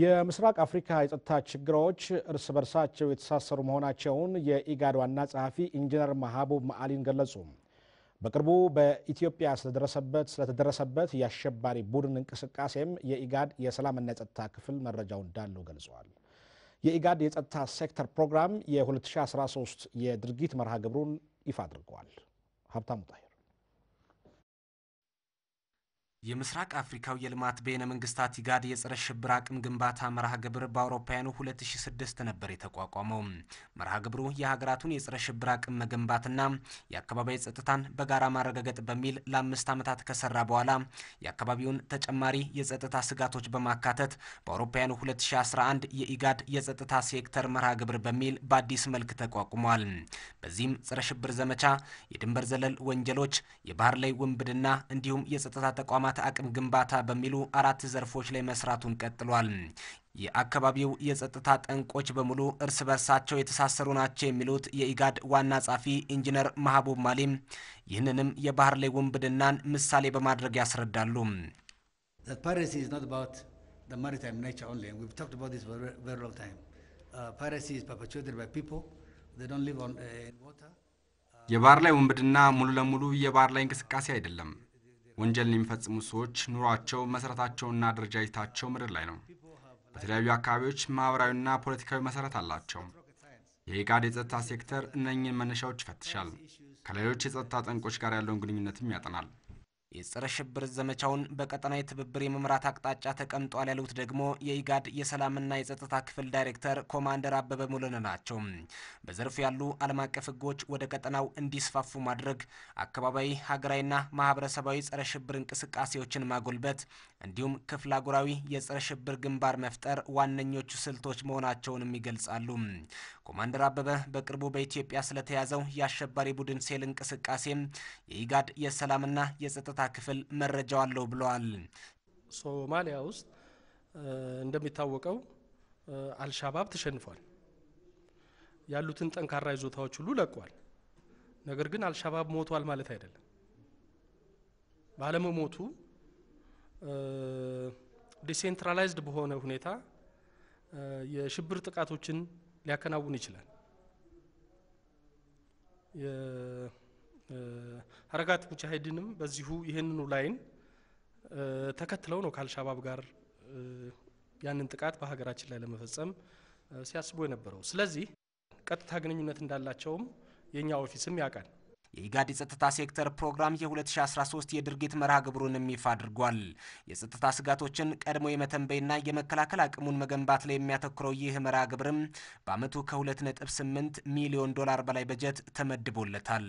የምስራቅ አፍሪካ የጸጥታ ችግሮች እርስ በርሳቸው የተሳሰሩ መሆናቸውን የኢጋድ ዋና ጸሐፊ ኢንጂነር ማሃቡብ ማአሊን ገለጹ። በቅርቡ በኢትዮጵያ ስለተደረሰበት የአሸባሪ ቡድን እንቅስቃሴም የኢጋድ የሰላምና የጸጥታ ክፍል መረጃው እንዳለው ገልጸዋል። የኢጋድ የጸጥታ ሴክተር ፕሮግራም የ2013 የድርጊት መርሃ ግብሩን ይፋ አድርገዋል። ሀብታሙ የምስራቅ አፍሪካው የልማት በይነ መንግስታት ኢጋድ የጸረ ሽብር አቅም ግንባታ መርሃ ግብር በአውሮፓውያኑ 2006 ነበር የተቋቋመው። መርሃ ግብሩ የሀገራቱን የጸረ ሽብር አቅም መገንባትና የአካባቢዊ ጸጥታን በጋራ ማረጋገጥ በሚል ለአምስት ዓመታት ከሰራ በኋላ የአካባቢውን ተጨማሪ የጸጥታ ስጋቶች በማካተት በአውሮፓውያኑ 2011 የኢጋድ የጸጥታ ሴክተር መርሃ ግብር በሚል በአዲስ መልክ ተቋቁሟል። በዚህም ጸረ ሽብር ዘመቻ፣ የድንበር ዘለል ወንጀሎች፣ የባህር ላይ ውንብድና እንዲሁም የጸጥታ ተቋማት የልማት አቅም ግንባታ በሚሉ አራት ዘርፎች ላይ መስራቱን ቀጥሏል። የአካባቢው የጸጥታ ጠንቆች በሙሉ እርስ በርሳቸው የተሳሰሩ ናቸው የሚሉት የኢጋድ ዋና ጸሐፊ ኢንጂነር ማህቡብ ማሊም ይህንንም የባህር ላይ ውንብድናን ምሳሌ በማድረግ ያስረዳሉ። uh, uh, uh, የባህር ላይ ውንብድና ሙሉ ለሙሉ የባህር ላይ እንቅስቃሴ አይደለም። ወንጀልን የሚፈጽሙ ሰዎች ኑሯቸው መሰረታቸውና አደረጃጀታቸው ምድር ላይ ነው። በተለያዩ አካባቢዎች ማኅበራዊና ፖለቲካዊ መሰረት አላቸው። የኢጋድ የጸጥታ ሴክተር እነኝን መነሻዎች ይፈትሻል። ከሌሎች የጸጥታ ጠንቆች ጋር ያለውን ግንኙነትም ያጠናል። የጸረ ሽብር ዘመቻውን በቀጠናዊ ትብብር የመምራት አቅጣጫ ተቀምጧል ያሉት ደግሞ የኢጋድ የሰላምና የጸጥታ ክፍል ዳይሬክተር ኮማንደር አበበ ሙሉነ ናቸው። በዘርፉ ያሉ ዓለም አቀፍ ሕጎች ወደ ቀጠናው እንዲስፋፉ ማድረግ፣ አካባቢያዊ ሀገራዊና ማህበረሰባዊ ጸረ ሽብር እንቅስቃሴዎችን ማጎልበት እንዲሁም ክፍለ አህጉራዊ የጸረ ሽብር ግንባር መፍጠር ዋነኞቹ ስልቶች መሆናቸውንም ይገልጻሉ። ኮማንደር አበበ በቅርቡ በኢትዮጵያ ስለተያዘው የአሸባሪ ቡድን ሴል እንቅስቃሴ የኢጋድ የሰላምና የጸጥታ ክፍል መረጃው አለው ብለዋል። ሶማሊያ ውስጥ እንደሚታወቀው አልሻባብ ተሸንፏል። ያሉትን ጠንካራ ይዞታዎች ሁሉ ለቋል። ነገር ግን አልሻባብ ሞቷል ማለት አይደለም። ባለመሞቱ ዲሴንትራላይዝድ በሆነ ሁኔታ የሽብር ጥቃቶችን ሊያከናውን ይችላል። ሀረጋት ሙጃሂድንም በዚሁ ይህንኑ ላይን ተከትለው ነው ከአልሻባብ ጋር ያንን ጥቃት በሀገራችን ላይ ለመፈጸም ሲያስቡ የነበረው። ስለዚህ ቀጥታ ግንኙነት እንዳላቸውም የእኛ ኦፊስም ያውቃል። የኢጋድ የጸጥታ ሴክተር ፕሮግራም የ2013 የድርጊት መርሃ ግብሩንም ይፋ አድርጓል። የጸጥታ ስጋቶችን ቀድሞ የመተንበይና የመከላከል አቅሙን መገንባት ላይ የሚያተኩረው ይህ መርሃ ግብርም በአመቱ ከ2.8 ሚሊዮን ዶላር በላይ በጀት ተመድቦለታል።